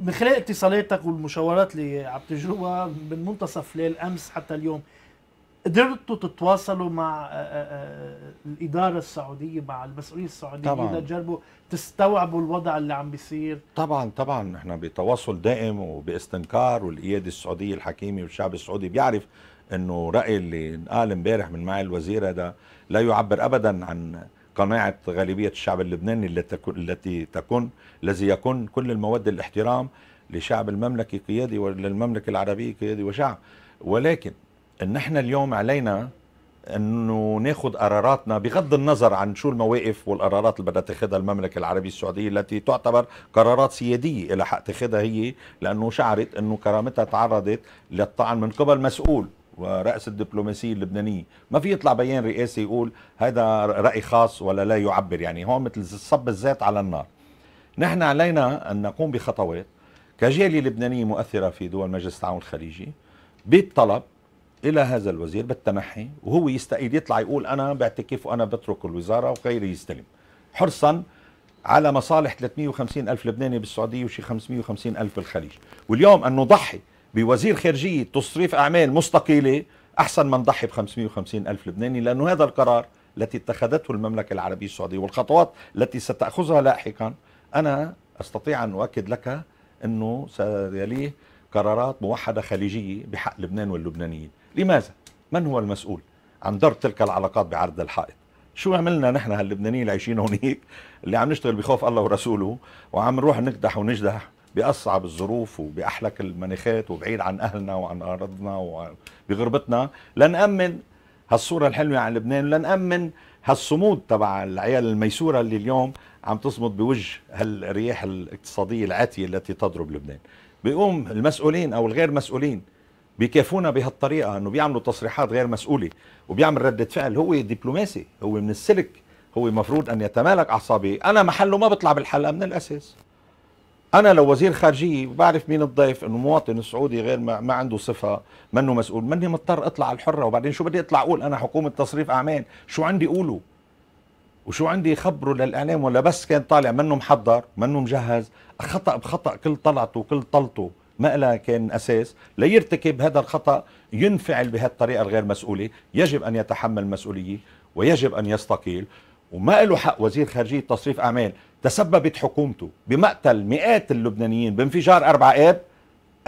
من خلال اتصالاتك والمشاورات اللي عم تجربها من منتصف ليل امس حتى اليوم قدرتوا تتواصلوا مع آه، آه، آه، الاداره السعوديه مع المسؤولين السعوديين لتجربوا تستوعبوا الوضع اللي عم بيصير طبعا طبعا نحن بتواصل دائم وباستنكار والقياده السعوديه الحكيمه والشعب السعودي بيعرف انه راي اللي انقال امبارح من معالي الوزير هذا لا يعبر ابدا عن قناعة غالبية الشعب اللبناني التي تكون, التي تكون الذي يكون كل المواد الاحترام لشعب المملكة قيادي وللمملكة العربية قيادي وشعب ولكن ان احنا اليوم علينا انه ناخذ قراراتنا بغض النظر عن شو المواقف والقرارات اللي بدها تاخذها المملكه العربيه السعوديه التي تعتبر قرارات سياديه لها حق تاخذها هي لانه شعرت انه كرامتها تعرضت للطعن من قبل مسؤول ورأس الدبلوماسية اللبنانية ما في يطلع بيان رئاسي يقول هذا رأي خاص ولا لا يعبر يعني هون مثل صب الزيت على النار نحن علينا أن نقوم بخطوات كجالية لبنانية مؤثرة في دول مجلس التعاون الخليجي بالطلب الى هذا الوزير بالتنحي وهو يستقيل يطلع يقول انا بعتكف وانا بترك الوزاره وغيري يستلم حرصا على مصالح 350 الف لبناني بالسعوديه وشي 550 الف بالخليج واليوم ان نضحي بوزير خارجية تصريف أعمال مستقيلة أحسن ما نضحي ب 550 ألف لبناني لأنه هذا القرار التي اتخذته المملكة العربية السعودية والخطوات التي ستأخذها لاحقا أنا أستطيع أن أؤكد لك أنه سيليه قرارات موحدة خليجية بحق لبنان واللبنانيين لماذا؟ من هو المسؤول عن ضرب تلك العلاقات بعرض الحائط؟ شو عملنا نحن هاللبنانيين اللي عايشين هونيك اللي عم نشتغل بخوف الله ورسوله وعم نروح نكدح ونجدح باصعب الظروف وباحلك المناخات وبعيد عن اهلنا وعن ارضنا وبغربتنا لنامن هالصوره الحلوه عن لبنان لنامن هالصمود تبع العيال الميسوره اللي اليوم عم تصمد بوجه هالرياح الاقتصاديه العاتيه التي تضرب لبنان بيقوم المسؤولين او الغير مسؤولين بيكافونا بهالطريقه انه بيعملوا تصريحات غير مسؤوله وبيعمل رده فعل هو دبلوماسي هو من السلك هو مفروض ان يتمالك اعصابي انا محله ما بطلع بالحلقه من الاساس انا لو وزير خارجيه بعرف مين الضيف انه مواطن سعودي غير ما, ما عنده صفه منه مسؤول مني مضطر اطلع على الحره وبعدين شو بدي اطلع اقول انا حكومه تصريف اعمال شو عندي اقوله وشو عندي خبره للاعلام ولا بس كان طالع منه محضر منه مجهز خطا بخطا كل طلعته وكل طلته ما لها كان اساس ليرتكب هذا الخطا ينفعل بهالطريقه الغير مسؤوله يجب ان يتحمل المسؤوليه ويجب ان يستقيل وما له حق وزير خارجيه تصريف اعمال تسببت حكومته بمقتل مئات اللبنانيين بانفجار أربع آب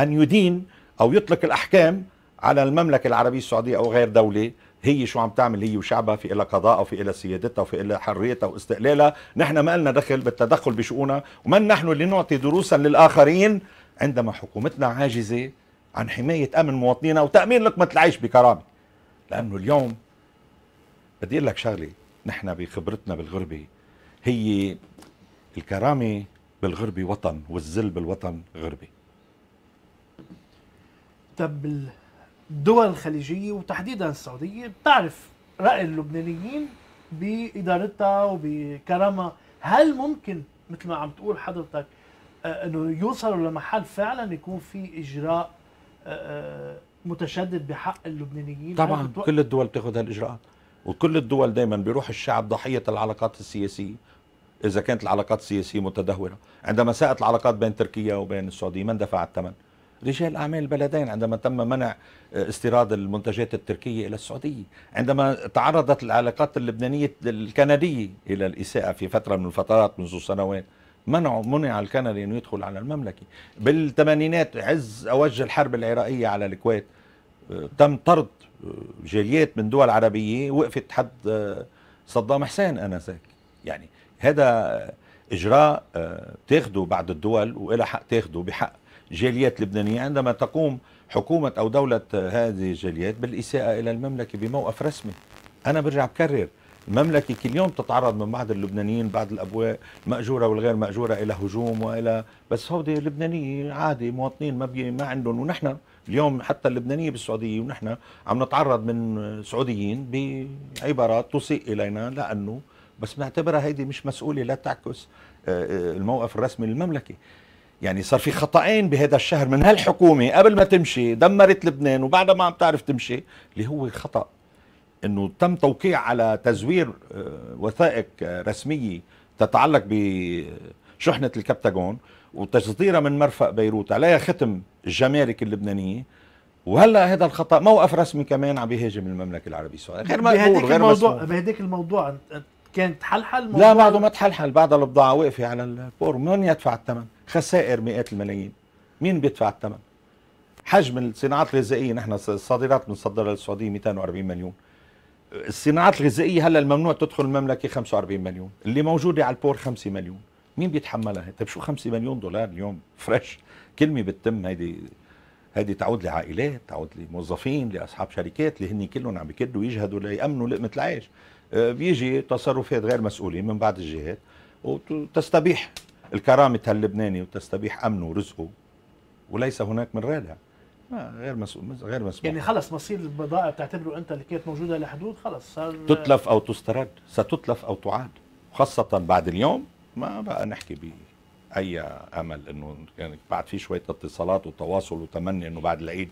أن يدين أو يطلق الأحكام على المملكة العربية السعودية أو غير دولة هي شو عم تعمل هي وشعبها في إلى قضاء وفي إلى سيادتها وفي إلى حريتها واستقلالها نحن ما لنا دخل بالتدخل بشؤونها ومن نحن لنعطي دروسا للآخرين عندما حكومتنا عاجزة عن حماية أمن مواطنينا وتأمين لقمة العيش بكرامة لأنه اليوم بدي أقول لك شغلة نحن بخبرتنا بالغربة هي الكرامة بالغربة وطن والذل بالوطن غربة طب الدول الخليجية وتحديدا السعودية بتعرف رأي اللبنانيين بإدارتها وبكرامة هل ممكن مثل ما عم تقول حضرتك آه، انه يوصلوا لمحل فعلا يكون في اجراء آه، آه، متشدد بحق اللبنانيين طبعا كل الدول بتاخذ هالاجراءات وكل الدول دائما بيروح الشعب ضحيه العلاقات السياسيه إذا كانت العلاقات السياسية متدهورة عندما ساءت العلاقات بين تركيا وبين السعودية من دفع الثمن رجال أعمال البلدين عندما تم منع آه، استيراد المنتجات التركية إلى السعودية عندما تعرضت العلاقات اللبنانية الكندية إلى الإساءة في فترة من الفترات منذ سنوات منعوا منع الكندي انه يدخل على المملكه بالثمانينات عز اوج الحرب العراقيه على الكويت آه، تم طرد آه، جاليات من دول عربيه وقفت حد صدام حسين انذاك يعني هذا إجراء آه، تاخده بعض الدول وإلى حق تاخده بحق جاليات لبنانية عندما تقوم حكومة أو دولة هذه الجاليات بالإساءة إلى المملكة بموقف رسمي أنا برجع بكرر المملكة كل يوم تتعرض من بعض اللبنانيين بعض الأبواء المأجورة والغير مأجورة إلى هجوم وإلى بس هودي لبنانية عادي مواطنين ما بي ما عندهم ونحن اليوم حتى اللبنانية بالسعودية ونحن عم نتعرض من سعوديين بعبارات تسيء إلينا لأنه بس معتبرها هيدي مش مسؤولة لا تعكس آه، آه، الموقف الرسمي للمملكة يعني صار في خطأين بهذا الشهر من هالحكومة قبل ما تمشي دمرت لبنان وبعدها ما عم تعرف تمشي اللي هو خطأ انه تم توقيع على تزوير آه، وثائق رسمية تتعلق بشحنة الكبتاغون وتصديرها من مرفق بيروت عليها ختم الجمارك اللبنانية وهلا هذا الخطا موقف رسمي كمان عم بيهاجم المملكه العربيه السعوديه غير مقبول غير الموضوع بهديك الموضوع كانت تحلحل لا بعده ما تحلحل بعد البضاعه واقفه على يعني البور من يدفع الثمن خسائر مئات الملايين مين بيدفع الثمن حجم الصناعات الغذائيه نحن الصادرات بنصدرها للسعوديه 240 مليون الصناعات الغذائيه هلا الممنوع تدخل المملكه 45 مليون اللي موجوده على البور 5 مليون مين بيتحملها طيب شو 5 مليون دولار اليوم فريش كلمه بتتم هيدي هيدي تعود لعائلات تعود لموظفين لاصحاب شركات اللي هن كلهم عم بكدوا يجهدوا ليامنوا لقمه العيش آه، بيجي تصرفات غير مسؤولة من بعض الجهات وتستبيح الكرامة هاللبناني وتستبيح أمنه ورزقه وليس هناك من رادع غير مسؤول غير مسؤول يعني خلص مصير البضائع بتعتبره انت اللي كانت موجوده لحدود خلص صار تتلف او تسترد ستتلف او تعاد خاصه بعد اليوم ما بقى نحكي باي امل انه يعني بعد في شويه اتصالات وتواصل وتمني انه بعد العيد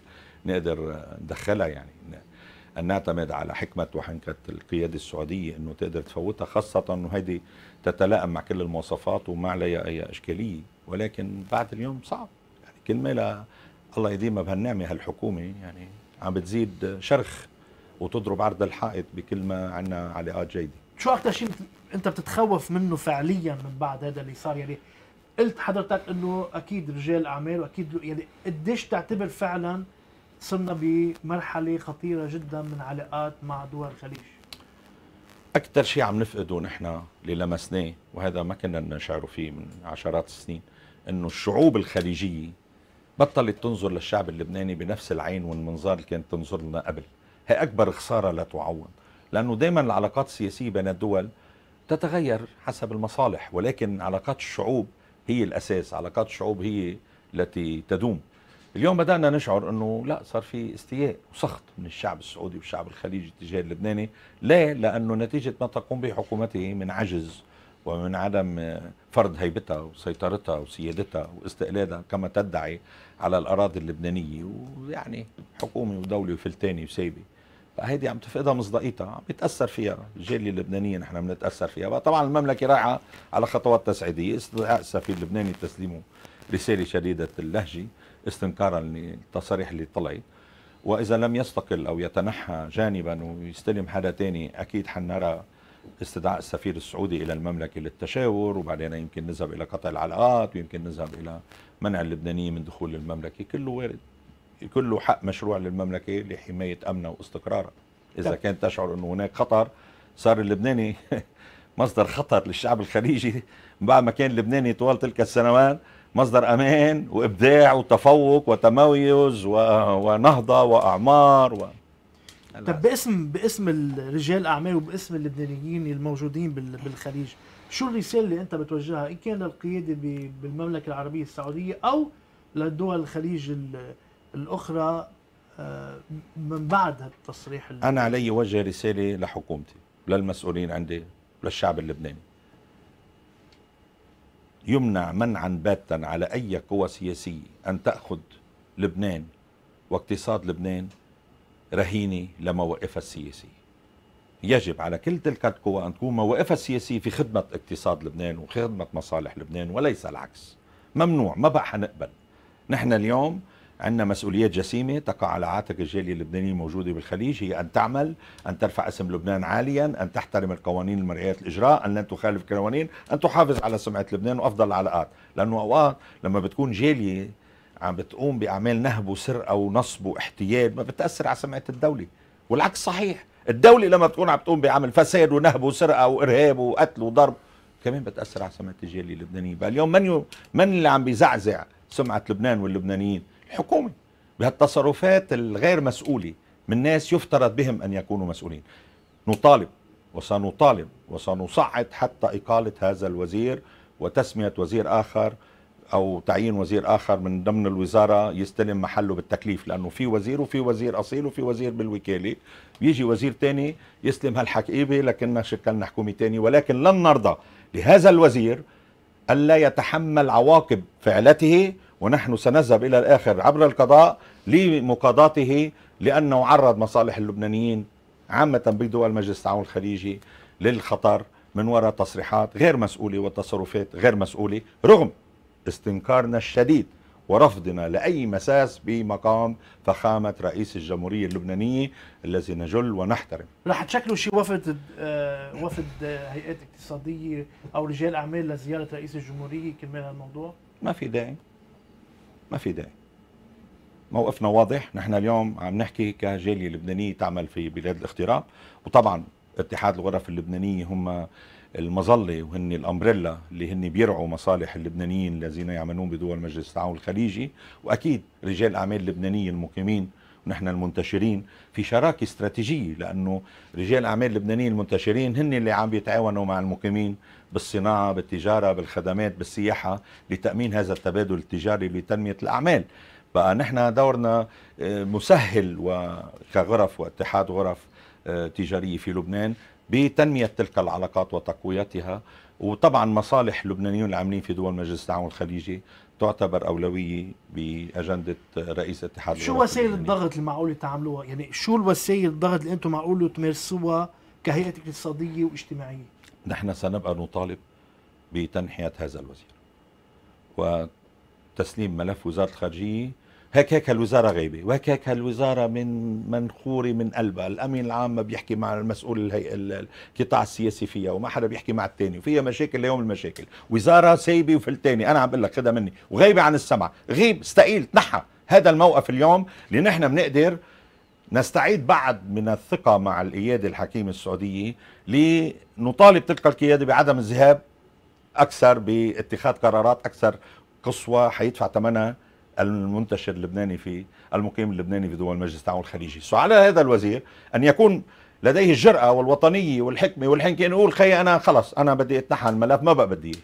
نقدر ندخلها يعني ان نعتمد على حكمه وحنكه القياده السعوديه انه تقدر تفوتها خاصه انه هذه تتلائم مع كل المواصفات وما عليها اي اشكاليه ولكن بعد اليوم صعب يعني كلمه لا الله يديمها بهالنعمه هالحكومه يعني عم بتزيد شرخ وتضرب عرض الحائط بكل ما عندنا علاقات جيده شو اكثر شيء انت بتتخوف منه فعليا من بعد هذا اللي صار يعني قلت حضرتك انه اكيد رجال اعمال واكيد يعني قديش تعتبر فعلا صرنا بمرحلة خطيرة جدا من علاقات مع دول الخليج أكثر شيء عم نفقده نحن اللي لمسناه وهذا ما كنا نشعر فيه من عشرات السنين أنه الشعوب الخليجية بطلت تنظر للشعب اللبناني بنفس العين والمنظار اللي كانت تنظر لنا قبل هي أكبر خسارة لا تعوض لأنه دائما العلاقات السياسية بين الدول تتغير حسب المصالح ولكن علاقات الشعوب هي الأساس علاقات الشعوب هي التي تدوم اليوم بدأنا نشعر أنه لا صار في استياء وسخط من الشعب السعودي والشعب الخليجي تجاه اللبناني ليه؟ لأنه نتيجة ما تقوم به حكومته من عجز ومن عدم فرض هيبتها وسيطرتها وسيادتها واستقلالها كما تدعي على الأراضي اللبنانية ويعني حكومة ودولة وفلتاني وسايبة فهيدي عم تفقدها مصداقيتها عم بيتاثر فيها الجاليه اللبنانيه نحن بنتاثر فيها طبعا المملكه رايحه على خطوات تسعيديه استدعاء السفير اللبناني تسليمه رساله شديده اللهجه استنكارا للتصاريح اللي طلعت واذا لم يستقل او يتنحى جانبا ويستلم حدا ثاني اكيد حنرى استدعاء السفير السعودي الى المملكه للتشاور وبعدين يمكن نذهب الى قطع العلاقات ويمكن نذهب الى منع اللبنانيين من دخول المملكه كله وارد كله حق مشروع للمملكه لحمايه امنها واستقرارها اذا طيب. كانت تشعر انه هناك خطر صار اللبناني مصدر خطر للشعب الخليجي بعد ما كان اللبناني طوال تلك السنوات مصدر امان وابداع وتفوق وتميز و... ونهضه واعمار و... طب باسم باسم رجال الاعمال وباسم اللبنانيين الموجودين بالخليج شو الرساله اللي انت بتوجهها ان كان للقياده بالمملكه العربيه السعوديه او لدول الخليج الاخرى آه، من بعد هالتصريح انا علي وجه رساله لحكومتي للمسؤولين عندي للشعب اللبناني يمنع منعا باتا على أي قوى سياسية أن تأخذ لبنان واقتصاد لبنان رهينة لمواقفها السياسية يجب على كل تلك القوى أن تكون مواقفها السياسية في خدمة اقتصاد لبنان وخدمة مصالح لبنان وليس العكس ممنوع ما بقى حنقبل نحن اليوم عندنا مسؤولية جسيمة تقع على عاتق الجالية اللبنانية الموجودة بالخليج هي أن تعمل أن ترفع اسم لبنان عاليا أن تحترم القوانين المرئيات الإجراء أن لن تخالف القوانين أن تحافظ على سمعة لبنان وأفضل العلاقات لأنه أوقات لما بتكون جالية عم بتقوم بأعمال نهب وسرقة ونصب واحتيال ما بتأثر على سمعة الدولة والعكس صحيح الدولة لما بتكون عم تقوم بعمل فساد ونهب وسرقة وإرهاب وقتل وضرب كمان بتأثر على سمعة الجالية اللبنانية بقى اليوم من, من اللي عم بيزعزع سمعة لبنان واللبنانيين حكومي بهالتصرفات الغير مسؤولة من ناس يفترض بهم أن يكونوا مسؤولين نطالب وسنطالب وسنصعد حتى إقالة هذا الوزير وتسمية وزير آخر أو تعيين وزير آخر من ضمن الوزارة يستلم محله بالتكليف لأنه في وزير وفي وزير أصيل وفي وزير بالوكالة بيجي وزير تاني يستلم هالحقيبه لكن شكلنا حكومة تاني ولكن لن نرضى لهذا الوزير ألا يتحمل عواقب فعلته ونحن سنذهب إلى الآخر عبر القضاء لمقاضاته لأنه عرض مصالح اللبنانيين عامة بدول مجلس التعاون الخليجي للخطر من وراء تصريحات غير مسؤولة وتصرفات غير مسؤولة رغم استنكارنا الشديد ورفضنا لأي مساس بمقام فخامة رئيس الجمهورية اللبنانية الذي نجل ونحترم رح تشكلوا شي وفد آه وفد آه، هيئات اقتصادية أو رجال أعمال لزيارة رئيس الجمهورية كمان هالموضوع؟ ما في داعي ما في داعي موقفنا واضح نحن اليوم عم نحكي كجاليه لبنانيه تعمل في بلاد الاختراق وطبعا اتحاد الغرف اللبنانيه هم المظله وهن الامبريلا اللي هن بيرعوا مصالح اللبنانيين الذين يعملون بدول مجلس التعاون الخليجي واكيد رجال اعمال لبنانيين المقيمين ونحن المنتشرين في شراكه استراتيجيه لانه رجال الاعمال اللبنانيين المنتشرين هن اللي عم بيتعاونوا مع المقيمين بالصناعه، بالتجاره، بالخدمات، بالسياحه لتامين هذا التبادل التجاري لتنميه الاعمال. بقى نحن دورنا آه، مسهل وكغرف واتحاد غرف آه، تجاريه في لبنان بتنميه تلك العلاقات وتقويتها وطبعا مصالح اللبنانيين العاملين في دول مجلس التعاون الخليجي تعتبر أولوية بأجندة رئيس اتحاد شو وسائل الضغط اللي معقول تعملوها يعني شو الوسائل الضغط اللي أنتم معقول تمارسوها كهيئة اقتصادية واجتماعية نحن سنبقى نطالب بتنحية هذا الوزير وتسليم ملف وزارة الخارجية هيك هيك الوزارة غايبة وهيك هيك الوزارة من منخورة من قلبها الأمين العام ما بيحكي مع المسؤول القطاع السياسي فيها وما حدا بيحكي مع الثاني وفيها مشاكل ليوم المشاكل وزارة سايبة وفي الثاني أنا عم بقول لك خدها مني وغايبة عن السمع غيب استقيل تنحى هذا الموقف اليوم اللي نحن بنقدر نستعيد بعد من الثقة مع القيادة الحكيمة السعودية لنطالب تلك القيادة بعدم الذهاب أكثر باتخاذ قرارات أكثر قصوى حيدفع ثمنها المنتشر اللبناني في المقيم اللبناني في دول مجلس التعاون الخليجي على هذا الوزير أن يكون لديه الجرأة والوطنية والحكمة والحنكة أن يقول خي أنا خلص أنا بدي أتنحى الملف ما بقى بدي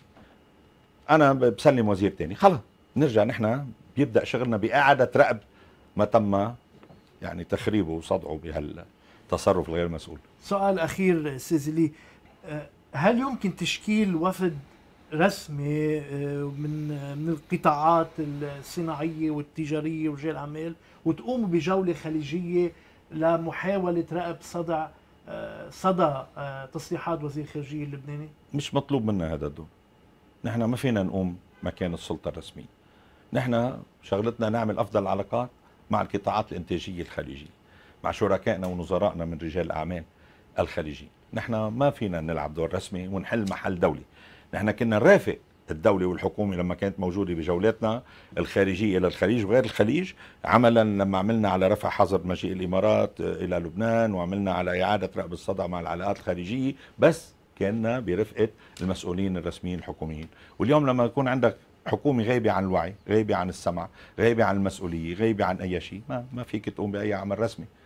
أنا بسلم وزير تاني خلص نرجع نحن بيبدأ شغلنا بإعادة رقب ما تم يعني تخريبه وصدعه بهالتصرف الغير مسؤول سؤال أخير سيزلي آه، هل يمكن تشكيل وفد رسمي آه، من آه، من القطاعات الصناعيه والتجاريه ورجال الاعمال وتقوم بجوله خليجيه لمحاوله رقب صدع آه، صدى تصريحات وزير الخارجيه اللبناني؟ مش مطلوب منا هذا الدور. نحن ما فينا نقوم مكان السلطه الرسميه. نحن شغلتنا نعمل افضل علاقات مع القطاعات الانتاجيه الخليجيه، مع شركائنا ونظرائنا من رجال الاعمال الخليجيين. نحن ما فينا نلعب دور رسمي ونحل محل دولي. نحن كنا نرافق الدولة والحكومة لما كانت موجودة بجولاتنا الخارجية إلى الخليج وغير الخليج عملا لما عملنا على رفع حظر مجيء الإمارات آه، إلى لبنان وعملنا على إعادة رأب الصدع مع العلاقات الخارجية بس كنا برفقة المسؤولين الرسميين الحكوميين واليوم لما يكون عندك حكومة غايبة عن الوعي غايبة عن السمع غايبة عن المسؤولية غايبة عن أي شيء ما, ما فيك تقوم بأي عمل رسمي